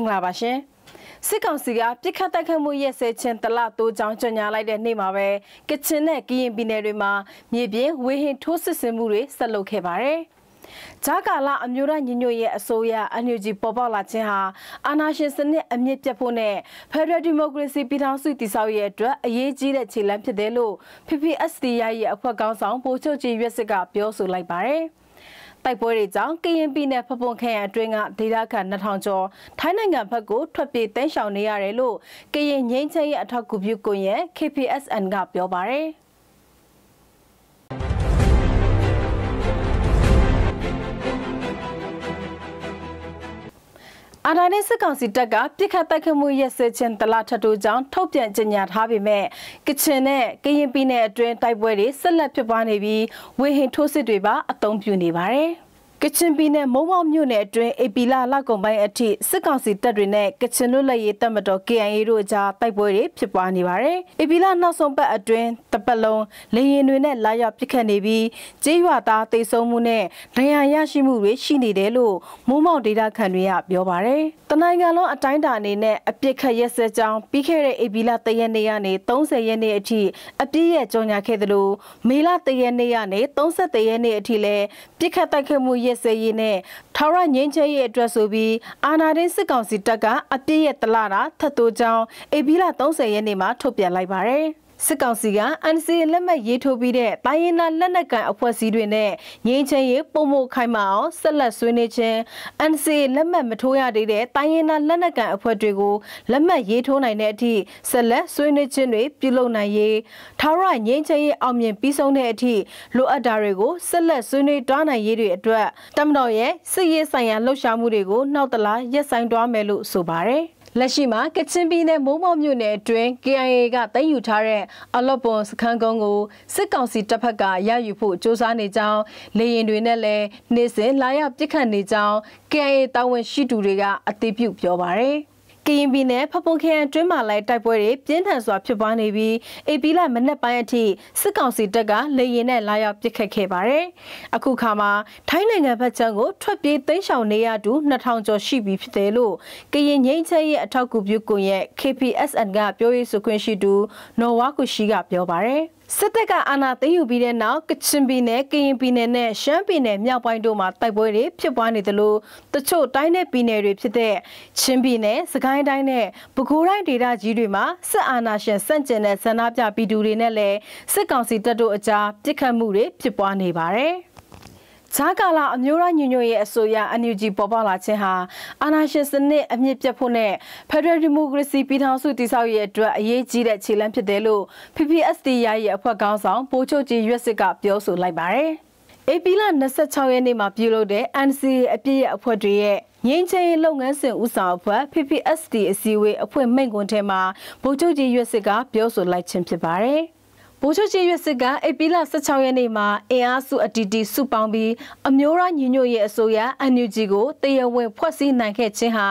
င်္ဂလာပါရှင်စစ်ကောင်စီကပြစ်ခတ်တိုက်ခတ်မှုရဲ့ဆဲချင်းတလတိုးကြောင်းကြေညာလိုက်တဲ့နေ့မှာပဲကချင်နဲ့ကရင်ပြည်နယ်တွေမှာမြေပြင်ဝေဟင်ထိုးစစ်ဆင်မှုတွေဆက်လုပ်ခဲ့ပါတယ်ဂျာကာလာအမျိုးသားညီညွတ်ရေးအစိုးရ NUG ပေါ်ပေါက်လာခြင်းဟာအာဏာရှင်စနစ်အမြင့်ပြတ်ဖို့နဲ့ Federal Democracy ပြည်ထောင်စုတည်ဆောက်ရေးအတွက်အရေးကြီးတဲ့ခြေလှမ်းဖြစ်တယ်လို့ PPST ရဲ့အဖွဲ့ခေါင်းဆောင်ပိုချုပ်ကြီးရွက်စစ်ကပြောဆိုလိုက်ပါတယ်။တိုက်ပွဲတွေကြောင့်ကရင်ပြည်နယ်ဖပွန်ခရိုင်အတွင်းကဒေသခံ2000ကျော်ထိုင်းနိုင်ငံဘက်ကို ထွက်ပြေးတန်းရှောင်နေရတယ်လို့ကရင်ငင်းချင်းရဲ့အထောက်အကူပြုကွန်ရက် KPSN ကပြောပါတယ်။အာဏာနဲ့စစ်ကောင်စီတပ်ကပြစ်ခတ်တိုက်ခတ်မှုရက်စဲခြင်းတလားထပ်တို့ကြောင့်ထုတ်ပြန်ကြေညာထားပေမဲ့ကချင်နဲ့ကရင်ပြည်နယ်အတွင်းတိုက်ပွဲတွေဆက်လက်ဖြစ်ပွားနေပြီးဝေဟင်ထိုးစစ်တွေပါအုံပြုနေပါတယ်။ကချင်ပြည်နယ်မုံမောက်မြို့နယ်အတွင်းအေပီလာလောက်ကုန်ပိုင်းအထိစစ်ကောင်စီတပ်တွေနဲ့ကချင်လူလက်ရေးတပ်မတော် KNA တို့အကြားတိုက်ပွဲတွေဖြစ်ပွားနေပါတယ်။အေပီလာနောက်ဆုံးပတ်အတွင်းတပလုံလေရင်တွေနဲ့လာရောက်ပစ်ခတ်နေပြီးကြေးရွာသားတိုက်စုံမှုနဲ့ဒဏ်ရာရရှိမှုတွေရှိနေတယ်လို့မုံမောက်ဒေတာခန်တွေကပြောပါတယ်။တနိုင်ငံလုံးအတိုင်းအတာအနေနဲ့အပြစ်ခတ်ရက်စက်ကြောင်းပြီးခဲ့တဲ့အေပီလာတရက်နေ့ကနေ30ရက်နေ့အထိအပြစ်ရဲ့ကြော်ညာခဲ့သလိုမေလတရက်နေ့ကနေ31ရက်နေ့အထိလည်းပစ်ခတ်တိုက်ခတ်မှုရရက်စဲရေးနဲ့ထာဝရငြိမ်းချမ်းရေးအတွက်ဆိုပြီးအာဏာသိမ်းစစ်ကောင်စီတပ်ကအပြစ်ရဲ့တလာတာထပ်တိုးကြောင်းဧပြီလ30ရက်နေ့မှာထုတ်ပြန်လိုက်ပါတယ်။စစ်ကောင်စီက NCA လက်မှတ်ရေးထိုးပြီးတဲ့တိုင်းရင်းသားလက်နက်ကိုင်အဖွဲ့အစည်းတွေနဲ့ငြိမ်းချမ်းရေးပုံမှုခိုင်မာအောင်ဆက်လက်ဆွေးနွေးခြင်း NCA လက်မှတ်မထိုးရသေးတဲ့တိုင်းရင်းသားလက်နက်ကိုင်အဖွဲ့တွေကိုလက်မှတ်ရေးထိုးနိုင်တဲ့အထိဆက်လက်ဆွေးနွေးခြင်းတွေပြုလုပ်နိုင်ရေးထာဝရငြိမ်းချမ်းရေးအောင်မြင်ပြီးဆုံးတဲ့အထိလိုအပ်တာတွေကိုဆက်လက်ဆွေးနွေးတွားနိုင်ရေးတွေအတွက်တမတော်ရဲ့စစ်ရေးဆိုင်ရာလှုပ်ရှားမှုတွေကိုနောက်တလားရပ်ဆိုင်တွားမယ်လို့ဆိုပါတယ်လက်ရှိမှာကချင်ပြည်နယ်မိုးမောက်မြို့နယ်အတွင်း KIA ကသိမ်းယူထားတဲ့အလော့ပွန်စခန်းကုန်းကိုစစ်ကောင်စီတပ်ဖက်ကရယူဖို့စ조사နေကြောင်းလေရင်တွေနဲ့လည်းနေ့စဉ်လာရောက်ပစ်ခတ်နေကြောင်း KIA တာဝန်ရှိသူတွေကအသိပြုပြောပါရယ်။ကရင်ပြည်နယ်ဖဖုန်ခရိုင်တွင်းမာလိုက်တိုက်ပွဲတွေပြင်းထန်စွာ ဖြစ်ပွားနေပြီးအေပီလမနက်ပိုင်းအထိစစ်ကောင်စီတပ်ကလေရင်နဲ့လာရောက်ပစ်ခတ်ခဲ့ပါတယ်။အခုခါမှာထိုင်းနိုင်ငံဘက်ခြမ်းကိုထွက်ပြေးသိမ်းရှောင်နေရသူ2000ကျော်ရှိပြီဖြစ်တယ်လို့ကရင်ငိမ့်ချဲရဲ့အထောက်အကူပြုကွန်ရက် KPSN ကပြောရေးဆိုခွင့်ရှိသူနော်ဝါကူရှိကပြောပါတယ်။စစ်တပ်ကအာဏာသိမ်းယူပြီးတဲ့နောက်ကချင်ပြည်နယ်၊ကရင်ပြည်နယ်နဲ့ရှမ်းပြည်နယ်မြောက်ပိုင်းတို့မှာတိုက်ပွဲတွေဖြစ်ပွားနေသလိုတချို့တိုင်းနယ်ပြည်နယ်တွေဖြစ်တဲ့ချင်းပြည်နယ်၊စကိုင်းတိုင်းနဲ့ပဲခူးတိုင်းဒေသကြီးတွေမှာစစ်အာဏာရှင်ဆန့်ကျင်တဲ့ဆန္ဒပြပြည်သူတွေနဲ့လည်းစစ်ကောင်စီတပ်တို့အကြားပြစ်ခတ်မှုတွေဖြစ်ပွားနေပါတယ်။ဂျာကာလာအမျိုးသားညီညွတ်ရေးအစိုးရ NUG ပေါ်ပေါက်လာခြင်းဟာအာဏာရှင်စနစ်အမြင့်ပြတ်ဖို့နဲ့ Federal Democracy ပြည်ထောင်စုတည်ဆောက်ရေးအတွက်အရေးကြီးတဲ့ခြေလှမ်းဖြစ်တယ်လို့ PPST ရရဲ့အဖွဲ့ခေါင်းဆောင် ပိုချုပ်ကြီးရွက်စစ်ကပြောဆိုလိုက်ပါတယ်။ AP လ26ရက်နေ့မှာပြုလုပ်တဲ့ NCA အပြည့်ရဲ့အဖွဲ့တွေရဲ့ငင်းချင်းလုပ်ငန်းစဉ်ဦးဆောင်အဖွဲ့ PPST အစည်းအဝေးအဖွဲ့မိန့်ခွန်းထဲမှာဗိုလ်ချုပ်ကြီးရွက်စစ်ကပြောဆိုလိုက်ခြင်းဖြစ်ပါတယ်။ဗိုလ်ချုပ်ချင်းရွက်စစ်ကဧပြီလ16ရက်နေ့မှာအင်အားစုအတီတီစုပေါင်းပြီးအမျိုးသားညီညွတ်ရေးအစိုးရ NUG ကိုတရားဝင်ဖွဲ့စည်းနိုင်ခဲ့ခြင်းဟာ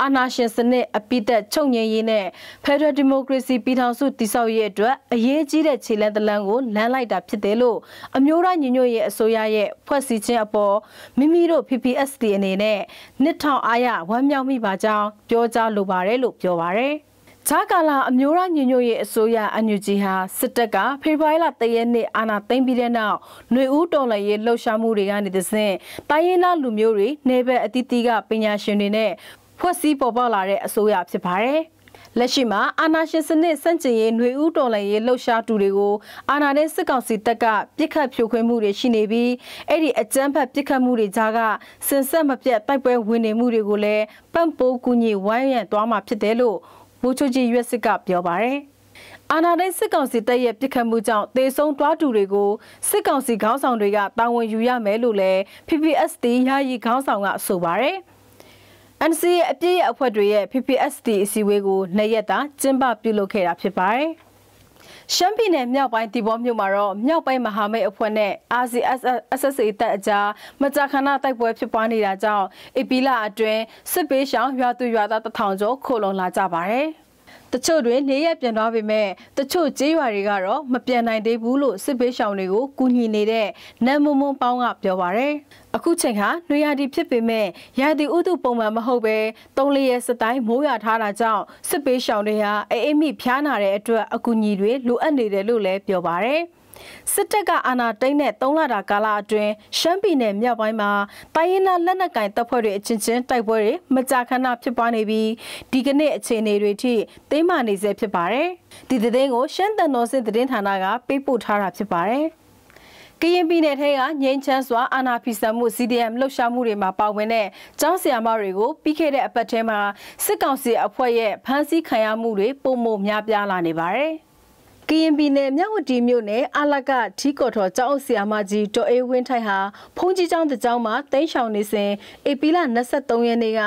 အာဏာရှင်စနစ်အပိသက်ချုပ်ငြိမ်းရေးနဲ့ Federal Democracy ပြည်ထောင်စုတည်ဆောက်ရေးအတွက်အရေးကြီးတဲ့ခြေလှမ်းတစ်လှမ်းကိုလမ်းလိုက်တာဖြစ်တယ်လို့အမျိုးသားညီညွတ်ရေးအစိုးရရဲ့ဖွဲ့စည်းခြင်းအပေါ်မိမိတို့ PPSD အနေနဲ့နှစ်ထောင်အားရဝမ်းမြောက်မိပါကြောင်းပြောကြားလိုပါတယ်လို့ပြောပါတယ်။ဂျာကာလာအမျိုးသားညီညွတ်ရေးအစိုးရအန်ယူဂျီဟာစစ်တပ်ကဖေဖော်ဝါရီလ3ရက်နေ့အာဏာသိမ်းပြီးတဲ့နောက်ຫນွေဦးတော်လှန်ရေးလှုပ်ရှားမှုတွေကနေတစ်ဆင့်တိုင်းရင်းသားလူမျိုးတွေနေဘက်အသီးသီးကပညာရှင်တွေနဲ့ဖွဲ့စည်းပေါ်ပေါက်လာတဲ့အစိုးရဖြစ်ပါတယ်။လက်ရှိမှာအာဏာရှင်စနစ်ဆန့်ကျင်ရေးຫນွေဦးတော်လှန်ရေးလှုပ်ရှားသူတွေကိုအာဏာနဲ့စစ်ကောင်စီတပ်ကပြစ်ခတ်ဖြိုခွင်းမှုတွေရှိနေပြီးအဲ့ဒီအကြမ်းဖက်ပြစ်ခတ်မှုတွေကြားကစင်ဆက်မပြတ်တိုက်ပွဲဝင်နေမှုတွေကိုလည်းပံ့ပိုးကူညီဝိုင်းရံသွားမှာဖြစ်တယ်လို့မိုးချိုကြီးရွက်စစ်ကပြောပါတယ်။အာနာဒိတ်စစ်ကောင်စီတပ်ရဲ့ပြစ်ခတ်မှုကြောင့်တေဆုံးတွားတူတွေကိုစစ်ကောင်စီခေါင်းဆောင်တွေကတာဝန်ယူရမယ်လို့လည်း PPST ယာယီခေါင်းဆောင်ကဆိုပါတယ်။ NCA အပြည့်ရဲ့အဖွဲ့တွေရဲ့ PPST အစည်းအဝေးကိုနှစ်ရက်တာကျင်းပပြုလုပ်ခဲ့တာဖြစ်ပါတယ်။ရှမ်းပြည်နယ်မြောက်ပိုင်းတီဘောမြို့မှာတော့မြောက်ပိုင်းမဟာမိတ်အဖွဲ့နဲ့ RCS SSA တပ်အကြားမကြာခဏတိုက်ပွဲဖြစ်ပွားနေတာကြောင့်အပီလာအတွင်းစစ်ပေးရှောင်ရွာသူရွာသားတထောင်ကျော်ခိုလုံလာကြပါတယ်။တချို့တွင်နေရပြန်သွားပေမဲ့တချို့ကြေးရွာတွေကတော့မပြန်နိုင်သေးဘူးလို့စစ်ဘေးရှောင်တွေကိုကူညီနေတဲ့နမ်မွန်မွန်ပေါင်းကပြောပါရယ်အခုချိန်ဟာနွေရာသီဖြစ်ပေမဲ့ရာသီဥတုပုံမှန်မဟုတ်ပဲ၃လရက်စတိုင်းမိုးရွာထားတာကြောင့်စစ်ဘေးရှောင်တွေဟာအိမ်အိမ်မိဖျားနာတဲ့အတွက်အကူအညီတွေလိုအပ်နေတယ်လို့လည်းပြောပါရယ်။စစ်တပ်ကအာဏာသိမ်းတဲ့၃လတာကာလအတွင်းရှမ်းပြည်နယ်မြောက်ပိုင်းမှာတိုင်းရင်းသားလက်နက်ကင်တပ်ဖွဲ့တွေအချင်းချင်းတိုက်ပွဲတွေမကြာခဏဖြစ်ပွားနေပြီးဒီကနေ့အခြေအနေတွေထိ သိမ်းမာနေဆဲဖြစ်ပါတယ်။ဒီသတင်းကို ရှမ်းတန်တော်စစ်သတင်းဌာနကပေးပို့ထားတာဖြစ်ပါတယ်။ကရင်ပြည်နယ်ထဲကငိန်ချမ်းစွာအာနာဖီဆန်မှု CDM လှုပ်ရှားမှုတွေမှာပါဝင်တဲ့ကျောင်းဆရာမတွေကိုပြီးခဲ့တဲ့အပတ်ထဲမှာစစ်ကောင်စီအဖွဲ့ရဲ့ဖမ်းဆီးခံရမှုတွေပုံမများပြားလာနေပါတယ်။ကရင်ပြည်နယ်မြဝတီမြို့နယ်အလကထီကော်ထော်ကျောင်းအုပ်ဆရာမကြီးဒေါ်အေးဝင်းထိုက်ဟာဖုန်ကြီးကျောင်းတကျောင်းမှာတိမ်းရှောင်နေစဉ်ဧပြီလ23ရက်နေ့က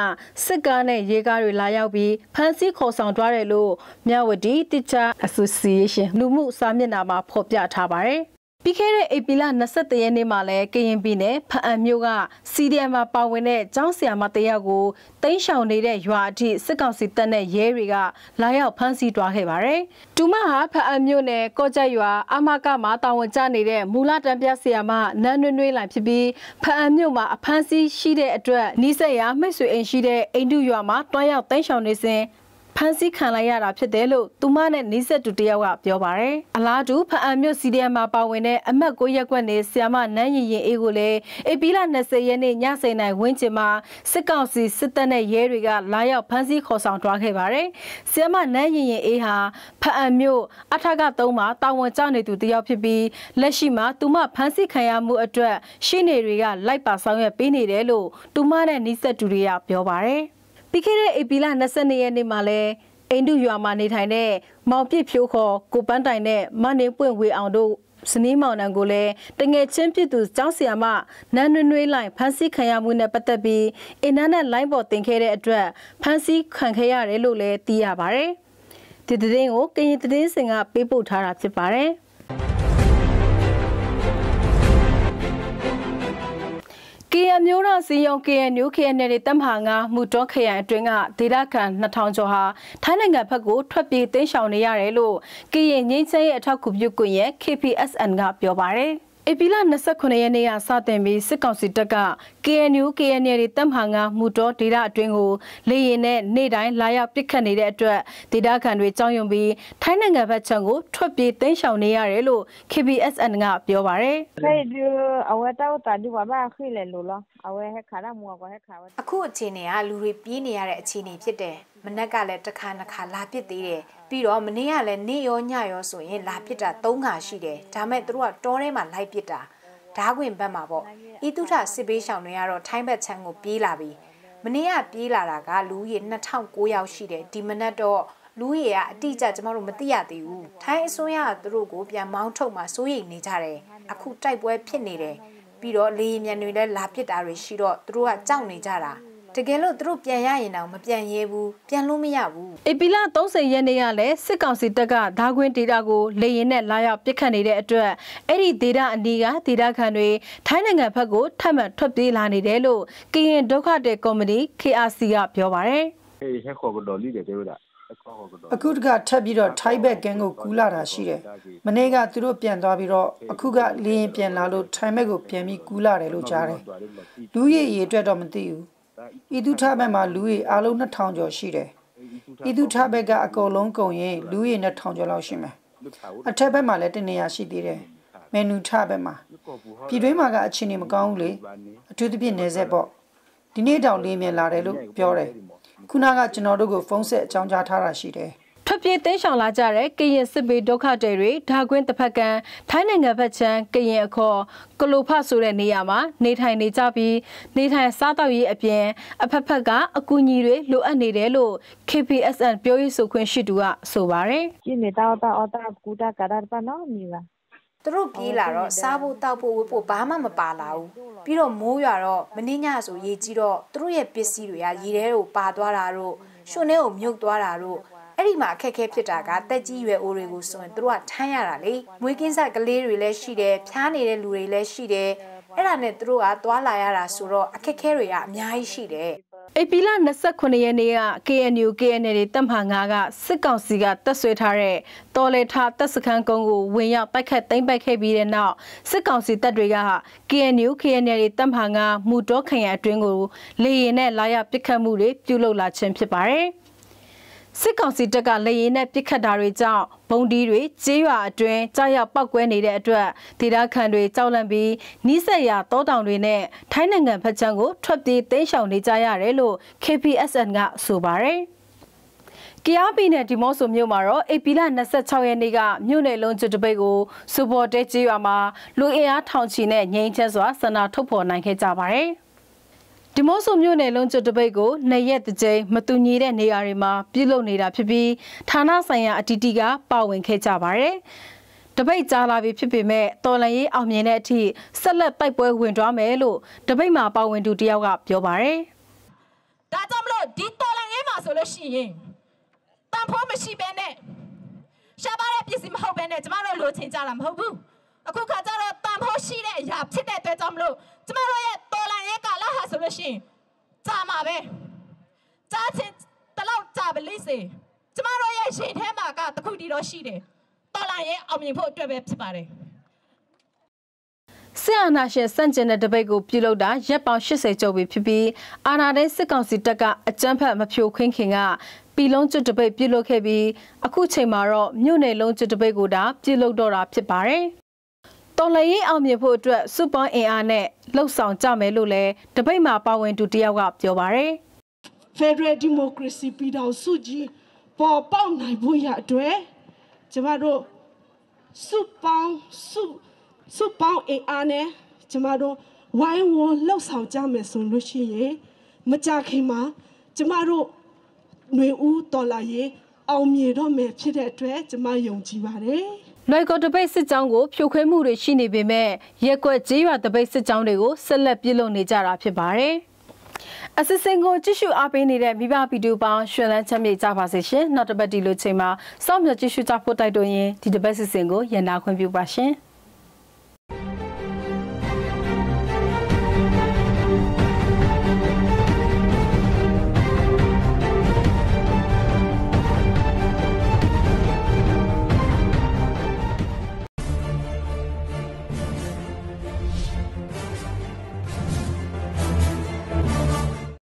စစ်ကားနဲ့ရဲကားတွေလာရောက်ပြီးဖမ်းဆီးခေါ်ဆောင်သွားတယ်လို့မြဝတီ Teacher Association လူမှုစာမျက်နှာမှာဖော်ပြထားပါတယ်။ပြီးခဲ့တဲ့ဧပြီလ23ရက်နေ့မှာလဲကရင်ပြည်နယ်ဖအံမြို့က CDM မှာပါဝင်တဲ့ကျောင်းဆရာမတယောက်ကိုတိန့်ရှောင်နေတဲ့ရွာအထိစစ်ကောင်စီတပ်နဲ့ရဲတွေက လာရောက်ဖမ်းဆီးတွားခဲ့ပါတယ်။တူမဟာဖအံမြို့နယ်ကော့ကြက်ရွာအမကမှာတာဝန်ကျနေတဲ့မူလတံပြဆရာမနန်းနွဲ့နွဲ့လိုင်ဖြစ်ပြီးဖအံမြို့မှာအဖမ်းဆီးရှိတဲ့အတွက်နီးစက်ရမိတ်ဆွေအိမ်ရှိတဲ့အိမ်တုရွာမှာတွားရောက်တိန့်ရှောင်နေစဉ်ဖမ်းဆီးခံလိုက်ရတာဖြစ်တယ်လို့သူမနဲ့နှိဆက်တူတယောက်ကပြောပါရယ်အလားတူဖအံမြို့စီဒီအမ်မှာပါဝင်တဲ့အမတ်ကိုရက်ွက်နေဆီယမနန်းရင်ရင်အေးကိုလည်းဧပြီလ20ရက်နေ့ည7:00နာရီဝန်းကျင်မှာစစ်ကောင်စီစစ်တပ်နဲ့ရဲတွေက လာရောက်ဖမ်းဆီးခေါ်ဆောင်သွားခဲ့ပါရယ်ဆီယမနန်းရင်ရင်အေးဟာဖအံမြို့အထက်က3မှာတာဝန်ကျနေသူတယောက်ဖြစ်ပြီးလက်ရှိမှာသူမဖမ်းဆီးခံရမှုအတွက် ရှင်းနေတွေကလိုက်ပါဆောင်ရွက်ပေးနေတယ်လို့သူမနဲ့နှိဆက်တူတွေကပြောပါရယ်ပြီးခဲ့တဲ့ဧပြီလ22ရက်နေ့မှာလည်းအိန္ဒုရွာမှာနေထိုင်တဲ့မောင်ပြစ်ဖြိုးခေါ်ကိုပန်းတိုင်နဲ့မနေပွင့်ဝေအောင်တို့စနီးမောင်နှံကိုလည်းတငယ်ချင်းပြစ်သူကျောင်းဆရာမနန်းနွေနွေလိုက်ဖမ်းဆီးခံရမှုနဲ့ပတ်သက်ပြီးအင်တာနက်လိုင်းပေါ်တင်ခဲ့တဲ့အတွက်ဖမ်းဆီးခံခဲ့ရတယ်လို့လည်းသိရပါဗျ။ဒီသတင်းကိုကရင်သတင်းစင်ကပေးပို့ထားတာဖြစ်ပါတယ်။ KN မျိုးရစီယုံ KNU KNL တပ်မဟာ9မူတွန်းခရိုင်အတွင်းကဒေသခံ2000ကျော်ဟာထိုင်းနိုင်ငံဘက်ကိုထွက်ပြေးတိမ်းရှောင်နေရတယ်လို့ကရင်ငင်းစဲရဲ့အထောက်ကူပြုကွင်ရဲ့ KPSN ကပြောပါတယ်။ဧပြီလ29ရက်နေ့ကစတင်ပြီးစစ်ကောင်စီတပ်က KNU KNL တပ်မဟာ9မူတော်ဒေသအတွင်းကိုလေရင်နဲ့နေ့တိုင်းလာရောက်ပစ်ခတ်နေတဲ့အတွက်ဒေသခံတွေကြောက်ရွံ့ပြီးထိုင်းနိုင်ငံဘက်ခြမ်းကိုထွက်ပြေးတိမ်းရှောင်နေရတယ်လို့ KBSN ကပြောပါရယ်။ဟဲ့ဒီအဝတောက်တာဒီဘာဘာခွေလေလို့လားအဝဟက်ခါရမောကဟက်ခါဝအခုအခြေအနေကလူတွေပြေးနေရတဲ့အခြေအနေဖြစ်တယ်။မနက်ကလည်းတစ်ခါနှစ်ခါလာပစ်သေးတယ်ပြီးတော့မနေ့ကလည်းနေ့ရောညရောဆိုရင်လာပစ်တာ၃ခါရှိတယ်ဒါမဲ့သူတို့ကတောထဲမှာလိုက်ပစ်တာဓာခွင်ဘက်မှာပေါ့ဤတုထစစ်ပေးရှောင်တွေကတော့ထိုင်းဘက်ချမ်းကိုပြေးလာပြီမနေ့ကပြေးလာတာကလူကြီး2900ယောက်ရှိတယ်ဒီမနက်တော့လူကြီးကအတိအကျကျွန်တော်တို့မသိရသေးဘူးထိုင်းအစိုးရကသူတို့ကိုပြန်မောင်းထုတ်မှစိုးရိမ်နေကြတယ်အခုတိုက်ပွဲဖြစ်နေတယ်ပြီးတော့လေရင်မြန်တွေလည်းလာပစ်တာတွေရှိတော့သူတို့ကကြောက်နေကြတာတကယ်လို့သူတို့ပြန်ရရင်တော့မပြန်ရဲဘူးပြန်လို့မရဘူးအေပီလာ30ရက်နေ့ကလည်းစစ်ကောင်စီတပ်ကဓာခွင်းဒေတာကိုလေရင်နဲ့လာရောက်ပစ်ခတ်နေတဲ့အတွက်အဲ့ဒီဒေတာအနီးကဒေတာခံတွေထိုင်းနိုင်ငံဘက်ကိုထပ်မံထွက်ပြေးလာနေတယ်လို့ကရင်ဒုက္ခတဲ့ကော်မတီ KRC ကပြောပါတယ်အေးဟက်ခေါ်ဘတော်လိတယ်ပြောတာအခုတကထပ်ပြီးတော့ထိုင်းဘက်ကင်းကိုကူးလာတာရှိတယ်။မနေ့ကသူတို့ပြန်သွားပြီးတော့အခုကလေရင်ပြန်လာလို့ထိုင်းဘက်ကိုပြန်ပြီးကူးလာတယ်လို့ကြားတယ်။လူရည်ရေအတွက်တော့မသိဘူး။ဤသူထဘက်မှာလူရေအားလုံး2000ကျော်ရှိတယ်ဤသူထဘက်ကအကုန်လုံးကုန်ရင်လူရေ2000ကျော်လောက်ရှိမယ်အထက်ဘက်မှာလည်းတနေရာရှိသေးတယ်မန်နူထဘက်မှာပြည်တွင်းမှာက အခြေအနေမကောင်းဘူးလေအထူးသဖြင့်နေဆက်ပေါ့ဒီနေ့တောင်လေးမြန်လာတယ်လို့ပြောတယ်ခုနကကျွန်တော်တို့ကိုဖုန်းဆက်အကြောင်းကြားထားတာရှိတယ်ထွက်ပြေးတိမ်းရှောင်လာကြတဲ့ကရင်စစ်ဘေးဒုက္ခတွေတွေဓာခွင်းတစ်ဖက်ကန်းထိုင်းနိုင်ငံဘက်ခြမ်းကရင်အခေါ်ကလိုဖဆိုတဲ့နေရာမှာနေထိုင်နေကြပြီးနေထိုင်စားတောက်ရေးအပြင်အဖက်ဖက်ကအကူအညီတွေလိုအပ်နေတယ်လို့ KPSN ပြောရေးဆိုခွင့်ရှိသူကဆိုပါတယ်။ရှင်နေတာတာအတာကူတာကတာပနော်မိပါသူတို့ပြေးလာတော့စားဖို့တောက်ဖို့ဝတ်ဖို့ဘာမှမပါလာဘူးပြီးတော့မိုးရွာတော့မင်းညဆိုရေကြီးတော့သူတို့ရဲ့ပစ္စည်းတွေကရေထဲကိုပါသွားတာတို့ရှင်ထဲကိုမြုပ်သွားတာတို့အဲ့ဒီမှာအခက်အခဲဖြစ်တာကတက်ကြီးရွယ်အိုတွေကိုဆိုရင်တို့ကထမ်းရတာလေမွေးကင်းစကလေးတွေလည်းရှိတယ်ဖျားနေတဲ့လူတွေလည်းရှိတယ်အဲ့ဒါနဲ့တို့ကသွားလာရတာဆိုတော့အခက်အခဲတွေကအများကြီးရှိတယ်ဧပြီလ29ရက်နေ့က KNU KNL တပ်မဟာ9ကစစ်ကောင်စီကတပ်ဆွဲထားတဲ့တော်လေထားတပ်စခန်းကုန်းကိုဝင်ရောက်တိုက်ခတ်သိမ်းပိုက်ခဲ့ပြီးတဲ့နောက်စစ်ကောင်စီတပ်တွေက KNU KNL တပ်မဟာ9မူတော့ခရိုင်အတွင်းကိုလေရင်နဲ့လာရောက်ပစ်ခတ်မှုတွေပြုလုပ်လာခြင်းဖြစ်ပါတယ်။စစ်ကောင်စီတပ်ကလက်ရည်နဲ့ပစ်ခတ်တာတွေကြောင့်ဘုံဒီတွေကျေးရွာအတွင်းကြားရောက်ပောက်ကွဲနေတဲ့အတွက်ဒေသခံတွေကြောက်လန့်ပြီးနီးစပ်ရာတောတောင်တွေနဲ့ထိုင်းနိုင်ငံဖက်ချမ်းကိုထွက်ပြေးတိမ်းရှောင်နေကြရတယ်လို့ KPSN ကဆိုပါတယ်။ကရားပြည်နယ်ဒီမော့ဆိုမြို့မှာတော့ဧပြီလ26ရက်နေ့ကမြို့နယ်လုံးကျွတ်တပိတ်ကိုစူပေါ်တဲကျေးရွာမှာလူအင်အားထောင်ချီနဲ့ငြိမ်းချမ်းစွာဆန္ဒထုတ်ဖော်နိုင်ခဲ့ကြပါတယ်။ဒီမိုးဆူမြို့နယ်လုံးကျွတ်တပိတ်ကိုနှစ်ရက်တစ်ကြိမ်မတူညီတဲ့နေရာတွေမှာပြုလုပ်နေတာဖြစ်ပြီးဌာနဆိုင်ရာအတီးတီကပါဝင်ခဲ့ကြပါတယ်။တပိတ်ကြာလာပြီဖြစ်ပေမဲ့တော်လန်ရေးအောင်မြင်တဲ့အထိဆက်လက်တိုက်ပွဲဝင်သွားမယ်လို့တပိတ်မှာပါဝင်သူတယောက်ကပြောပါတယ်။ဒါကြောင့်မလို့ဒီတော်လန်ရေးမှာဆိုလို့ရှိရင်တန်ဖိုးမရှိဘဲနဲ့ရှားပါတဲ့ပြည်စီမဟုတ်ဘဲနဲ့ကျမတို့လိုချင်ကြတာမဟုတ်ဘူး။အခုခါကျတော့တန်ဖိုးရှိတဲ့အရာဖြစ်တဲ့အတွက်ကြောင့်မလို့ကျမတို့ရဲ့ဟာဆိုလို့ရှိရင်ကြာမှာပဲကြာချင်းတလောက်ကြာပလိစေကျမတို့ရဲ့ရှင်ထဲမှာကတခုတည်းတော့ရှိတယ်တော်လာရဲ့အောင်မြင်ဖို့အတွက်ပဲဖြစ်ပါတယ်ဆရာနာရှင်စန့်ကျင်တဲ့တပိတ်ကိုပြုလုပ်တာရက်ပေါင်း80ကျော်ပြီဖြစ်ပြီးအာနာတဲ့စစ်ကောင်စီတပ်ကအကြမ်းဖက်မဖြိုခွင်းခင်ကပြည်လုံးကျွတ်တပိတ်ပြုလုပ်ခဲ့ပြီးအခုချိန်မှာတော့မြို့နယ်လုံးကျွတ်တပိတ်ကိုတာပြုလုပ်တော့တာဖြစ်ပါတယ်တော်လှန်ရေးအောင်မြင်ဖို့အတွက်စုပေါင်းအင်အားနဲ့လှုပ်ဆောင်ကြမယ်လို့လည်းတပိတ်မှာပါဝင်သူတယောက်ကပြောပါရယ် Federal Democracy ပြည်တော်စုကြီးပေါ်ပေါက်နိုင်ဖို့ရအတွက်ကျမတို့စုပေါင်းစုစုပေါင်းအင်အားနဲ့ကျမတို့ဝိုင်းဝန်းလှုပ်ဆောင်ကြမယ်ဆိုလို့ရှိရင်မကြခင်မှာကျမတို့ຫນွေဦးတော်လာရေးအောင်မြင်တော့မယ်ဖြစ်တဲ့အတွက်ကျမယုံကြည်ပါတယ်လွိုက်ကော်တပိတ်စစ်ကြောင်းကိုဖြိုခွဲမှုတွေရှိနေပေမဲ့ရက်ွက်ကြေးရွာတပိတ်စစ်ကြောင်းတွေကိုဆက်လက်ပြုလုပ်နေကြတာဖြစ်ပါတယ်။အစစ်စင်ကိုကြည့်ရှုအားပေးနေတဲ့မိဘဗီဒီယိုပေါင်းရှင်လန်းချမ်းမြေကြပါစေရှင်။နောက်တစ်ပတ်ဒီလိုချိန်မှာစောင့်မျှကြည့်ရှုကြဖို့တိုက်တွန်းရင်းဒီတပတ်စစ်စင်ကိုရန်နာခွင့်ပြုပါရှင်။